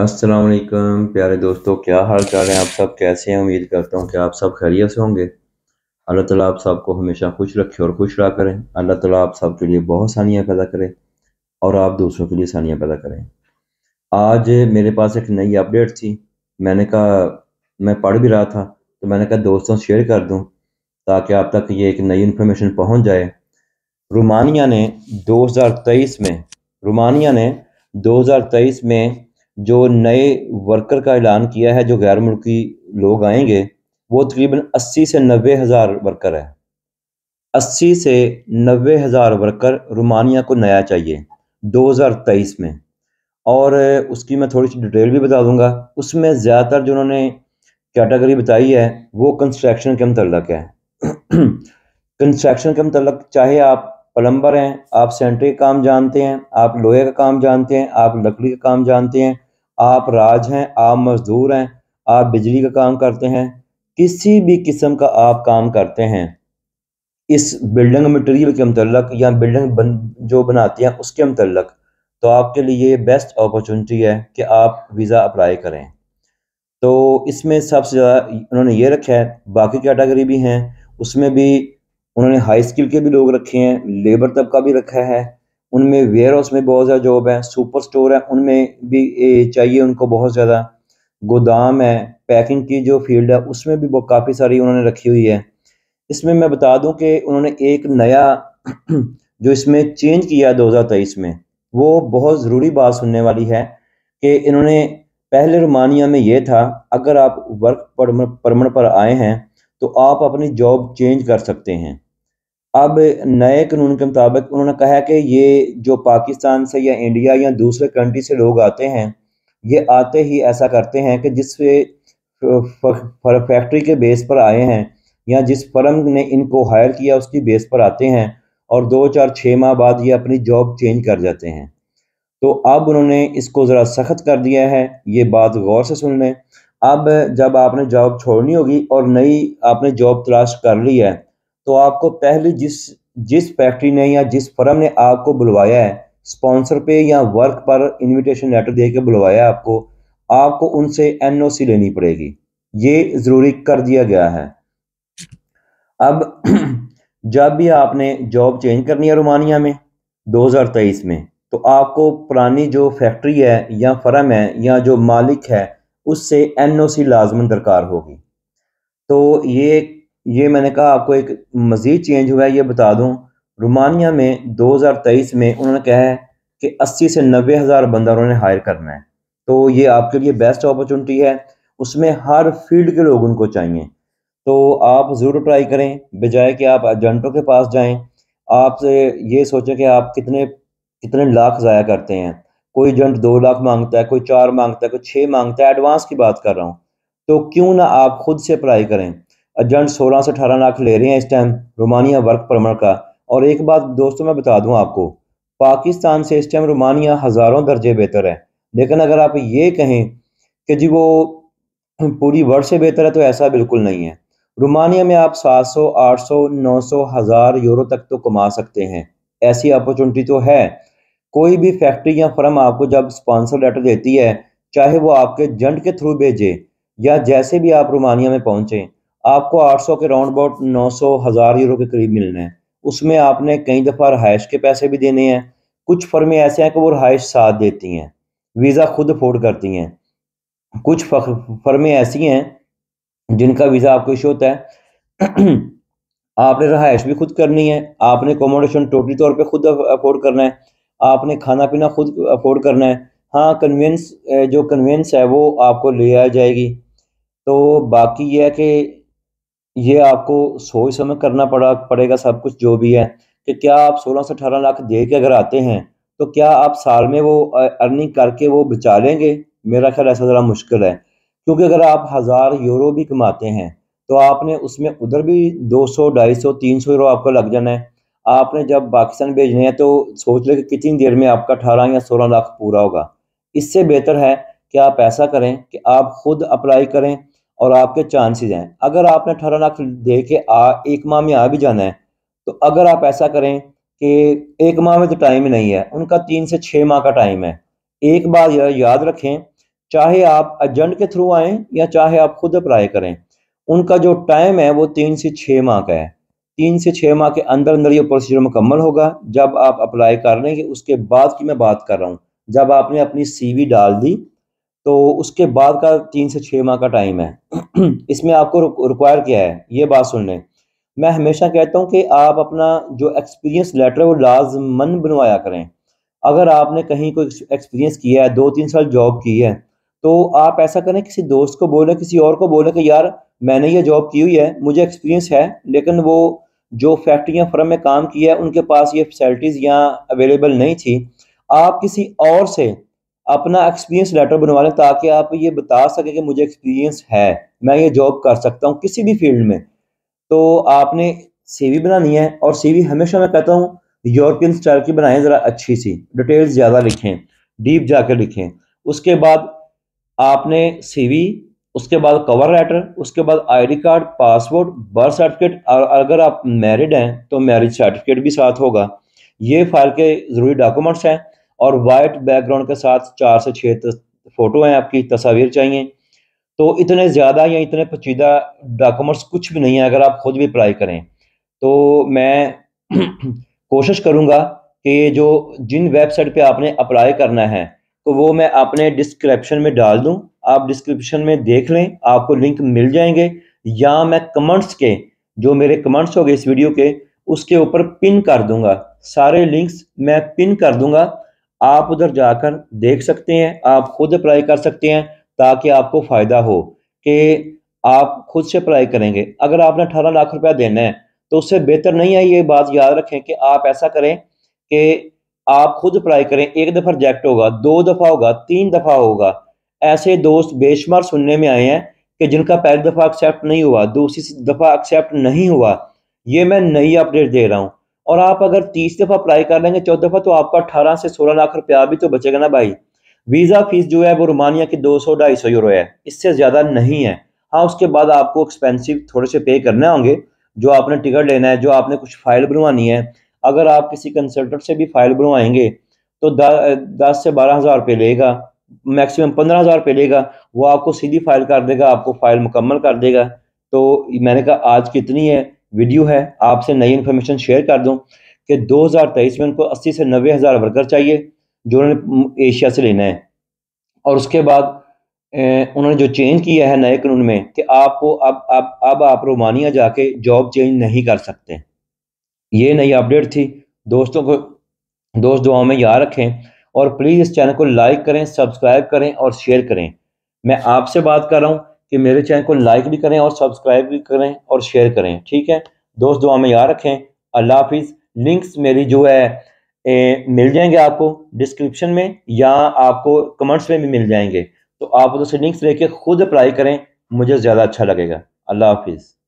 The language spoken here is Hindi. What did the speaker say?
अस्सलाम वालेकुम प्यारे दोस्तों क्या हाल चाल है आप सब कैसे हैं उम्मीद करता हूँ कि आप सब खैरियत से होंगे अल्लाह ताला आप सबको हमेशा खुश रखे और खुश रहा करें अल्लाह ताला आप सब के लिए बहुत सानियाँ पैदा करें और आप दूसरों के लिए सानियाँ पैदा करें आज मेरे पास एक नई अपडेट थी मैंने कहा मैं पढ़ भी रहा था तो मैंने कहा दोस्तों शेयर कर दूँ ताकि आप तक ये एक नई इन्फॉर्मेशन पहुँच जाए रोमानिया ने तेईस में रोमानिया ने तेईस में जो नए वर्कर का ऐलान किया है जो गैर मुल्की लोग आएंगे वो तकरीबन अस्सी से नबे हज़ार वर्कर है अस्सी से नबे हज़ार वर्कर रोमानिया को नया चाहिए 2023 में और उसकी मैं थोड़ी सी डिटेल भी बता दूंगा उसमें ज़्यादातर जो उन्होंने कैटेगरी बताई है वो कंस्ट्रक्शन के मतलब है कंस्ट्रक्शन के मतलब चाहे आप प्लम्बर हैं आप सेंटरी का काम जानते हैं आप लोहे का काम जानते हैं आप लकड़ी का काम जानते हैं आप राज हैं आप मजदूर हैं आप बिजली का काम करते हैं किसी भी किस्म का आप काम करते हैं इस बिल्डिंग मटेरियल के मतलब या बिल्डिंग बन, जो बनाती हैं उसके मतलब तो आपके लिए बेस्ट अपॉर्चुनिटी है कि आप वीज़ा अप्लाई करें तो इसमें सबसे ज़्यादा उन्होंने ये रखा है बाकी कैटेगरी भी हैं उसमें भी उन्होंने हाई स्किल के भी लोग रखे हैं लेबर तबका भी रखा है उनमें वेयर हाउस में बहुत ज़्यादा जॉब है सुपर स्टोर है उनमें भी चाहिए उनको बहुत ज़्यादा गोदाम है पैकिंग की जो फील्ड है उसमें भी काफ़ी सारी उन्होंने रखी हुई है इसमें मैं बता दूं कि उन्होंने एक नया जो इसमें चेंज किया दो हज़ार तेईस में वो बहुत ज़रूरी बात सुनने वाली है कि इन्होंने पहले रोमानिया में ये था अगर आप वर्क परमिट पर आए हैं तो आप अपनी जॉब चेंज कर सकते हैं अब नए कानून के मुताबिक उन्होंने कहा है कि ये जो पाकिस्तान से या इंडिया या दूसरे कंट्री से लोग आते हैं ये आते ही ऐसा करते हैं कि जिस फैक्ट्री के बेस पर आए हैं या जिस फर्म ने इनको हायर किया उसकी बेस पर आते हैं और दो चार छः माह बाद ये अपनी जॉब चेंज कर जाते हैं तो अब उन्होंने इसको ज़रा सख्त कर दिया है ये बात गौर से सुन लें अब जब आपने जॉब छोड़नी होगी और नई आपने जॉब तलाश कर ली है तो आपको पहले जिस जिस फैक्ट्री ने या जिस फर्म ने आपको बुलवाया है स्पॉन्सर पे या वर्क पर इनविटेशन लेटर दे के बुलवाया आपको आपको उनसे एनओसी लेनी पड़ेगी ये ज़रूरी कर दिया गया है अब जब भी आपने जॉब चेंज करनी है रोमानिया में 2023 में तो आपको पुरानी जो फैक्ट्री है या फर्म है या जो मालिक है उससे एनओसी लाजमन दरकार होगी तो ये ये मैंने कहा आपको एक मज़ीद चेंज हुआ है ये बता दूँ रोमानिया में 2023 में उन्होंने कहा है कि 80 से नबे हज़ार बंदा उन्होंने हायर करना है तो ये आपके लिए बेस्ट अपॉर्चुनिटी है उसमें हर फील्ड के लोग उनको चाहिए तो आप ज़रूर अप्लाई करें बजाय कि आप एजेंटों के पास जाएँ आप ये सोचें कि आप कितने कितने लाख ज़ाया करते हैं कोई एजेंट दो लाख मांगता है कोई चार मांगता है कोई छः मांगता है एडवांस की बात कर रहा हूँ तो क्यों ना आप खुद से अप्लाई करें एजेंट सोलह से अठारह लाख ले रहे हैं इस टाइम रोमानिया वर्क परमर का और एक बात दोस्तों मैं बता दूं आपको पाकिस्तान से इस टाइम रोमानिया हज़ारों दर्जे बेहतर है लेकिन अगर आप ये कहें कि जी वो पूरी वर्ल्ड से बेहतर है तो ऐसा बिल्कुल नहीं है रोमानिया में आप 700, 800, 900, हज़ार यूरो तक तो कमा सकते हैं ऐसी अपॉर्चुनिटी तो है कोई भी फैक्ट्री या फर्म आपको जब स्पॉन्सर लेटर देती है चाहे वो आपके जंट के थ्रू भेजे या जैसे भी आप रोमानिया में पहुँचें आपको 800 के राउंड अबाउट नौ सौ हज़ार यूरो के करीब मिलना है उसमें आपने कई दफ़ा रहायश के पैसे भी देने हैं कुछ फर्में ऐसे हैं कि वो रहायश साथ देती हैं वीज़ा खुद अफोर्ड करती हैं कुछ फर्में ऐसी हैं जिनका वीज़ा आपको इशू होता है आपने रहायश भी खुद करनी है आपने अकोमोडेशन टोटली तौर पर खुद अफोर्ड करना है आपने खाना पीना खुद अफोर्ड करना है हाँ कन्वेंस जो कन्वेंस है वो आपको ले आ जाएगी तो बाकी यह है कि ये आपको सोच समय करना पड़ा पड़ेगा सब कुछ जो भी है कि क्या आप सोलह से अठारह लाख दे के अगर आते हैं तो क्या आप साल में वो अर्निंग करके वो बचा लेंगे मेरा ख्याल ऐसा ज़रा मुश्किल है क्योंकि अगर आप हज़ार यूरो भी कमाते हैं तो आपने उसमें उधर भी दो सौ ढाई सौ तीन सौ यूरो आपका लग जाना है आपने जब पाकिस्तान भेजने हैं तो सोच लें कि कितनी देर में आपका अठारह या सोलह लाख पूरा होगा इससे बेहतर है कि आप ऐसा करें कि आप खुद अप्लाई करें और आपके चांसेस हैं अगर आपने अठारह लाख दे के आ, एक माह में आ भी जाना है तो अगर आप ऐसा करें कि एक माह में तो टाइम ही नहीं है उनका तीन से छः माह का टाइम है एक बार यह याद रखें चाहे आप एजेंट के थ्रू आएँ या चाहे आप खुद अप्लाई करें उनका जो टाइम है वो तीन से छः माह का है तीन से छः माह के अंदर अंदर ये प्रोसीजर मुकम्मल होगा जब आप अप्लाई कर लेंगे उसके बाद की मैं बात कर रहा हूँ जब आपने अपनी सीवी डाल दी तो उसके बाद का तीन से छः माह का टाइम है इसमें आपको रिक्वायर क्या है ये बात सुन लें मैं हमेशा कहता हूँ कि आप अपना जो एक्सपीरियंस लेटर है वो लाजमन बनवाया करें अगर आपने कहीं कोई एक्सपीरियंस किया है दो तीन साल जॉब की है तो आप ऐसा करें किसी दोस्त को बोलें किसी और को बोलें कि यार मैंने ये जॉब की हुई है मुझे एक्सपीरियंस है लेकिन वो जो फैक्ट्री या फर्म में काम किया है उनके पास ये फैसिलिटीज़ यहाँ अवेलेबल नहीं थी आप किसी और से अपना एक्सपीरियंस लेटर बनवा लें ताकि आप ये बता सकें कि मुझे एक्सपीरियंस है मैं ये जॉब कर सकता हूँ किसी भी फील्ड में तो आपने सीवी बनानी है और सीवी हमेशा मैं कहता हूँ यूरोपियन स्टाइल की बनाएं ज़रा अच्छी सी डिटेल्स ज़्यादा लिखें डीप जाकर लिखें उसके बाद आपने सीवी उसके बाद कवर लेटर उसके बाद ID card passport birth certificate और अगर आप मैरिड हैं तो मैरिज सर्टिफिकेट भी साथ होगा ये फाइल के ज़रूरी डॉक्यूमेंट्स हैं और वाइट बैकग्राउंड के साथ चार से छः फ़ोटो हैं आपकी तस्वीर चाहिए तो इतने ज़्यादा या इतने पचीदा डॉक्यूमेंट्स कुछ भी नहीं है अगर आप खुद भी अप्लाई करें तो मैं कोशिश करूँगा कि जो जिन वेबसाइट पे आपने अप्लाई करना है तो वो मैं अपने डिस्क्रिप्शन में डाल दूँ आप डिस्क्रिप्शन में देख लें आपको लिंक मिल जाएंगे या मैं कमेंट्स के जो मेरे कमेंट्स हो गए इस वीडियो के उसके ऊपर पिन कर दूंगा सारे लिंक्स मैं पिन कर दूंगा आप उधर जाकर देख सकते हैं आप खुद अप्लाई कर सकते हैं ताकि आपको फ़ायदा हो कि आप खुद से अप्लाई करेंगे अगर आपने अठारह लाख रुपया देना है तो उससे बेहतर नहीं है ये बात याद रखें कि आप ऐसा करें कि आप खुद अप्लाई करें एक दफ़ा रिजेक्ट होगा दो दफ़ा होगा तीन दफ़ा होगा ऐसे दोस्त बेशुमार सुनने में आए हैं कि जिनका पहली दफ़ा एक्सेप्ट नहीं हुआ दूसरी दफ़ा एक्सेप्ट नहीं हुआ ये मैं नई अपडेट दे रहा हूँ और आप अगर तीस दफ़ा अप्लाई कर लेंगे चौदह दफ़ा तो आपका अठारह से सोलह लाख रुपया भी तो बचेगा ना भाई वीज़ा फीस जो है वो रोमानिया की दो सौ ढाई सौ यूरो है इससे ज़्यादा नहीं है हाँ उसके बाद आपको एक्सपेंसिव थोड़े से पे करने होंगे जो आपने टिकट लेना है जो आपने कुछ फाइल बनवानी है अगर आप किसी कंसल्टेंट से भी फाइल बनवाएंगे तो दस से बारह हज़ार रुपये लेगा मैक्सिमम पंद्रह हज़ार रुपये लेगा वो आपको सीधी फाइल कर देगा आपको फाइल मुकम्मल कर देगा तो मैंने कहा आज कितनी है वीडियो है आपसे नई इन्फॉर्मेशन शेयर कर दूँ कि दो में उनको अस्सी से नबे हज़ार वर्कर चाहिए जो उन्होंने एशिया से लेना है और उसके बाद उन्होंने जो चेंज किया है नए कानून में कि आपको अब अब अब आप रोमानिया जाके जॉब चेंज नहीं कर सकते ये नई अपडेट थी दोस्तों को दोस्त दुआओं में याद रखें और प्लीज़ इस चैनल को लाइक करें सब्सक्राइब करें और शेयर करें मैं आपसे बात कर रहा हूँ कि मेरे चैनल को लाइक भी करें और सब्सक्राइब भी करें और शेयर करें ठीक है दोस्त दुआ में याद रखें अल्लाह हाफिज़ लिंक्स मेरी जो है ए, मिल जाएंगे आपको डिस्क्रिप्शन में या आपको कमेंट्स में भी मिल जाएंगे तो आप उधर लिंक्स लेके खुद अप्लाई करें मुझे ज़्यादा अच्छा लगेगा अल्लाह हाफिज़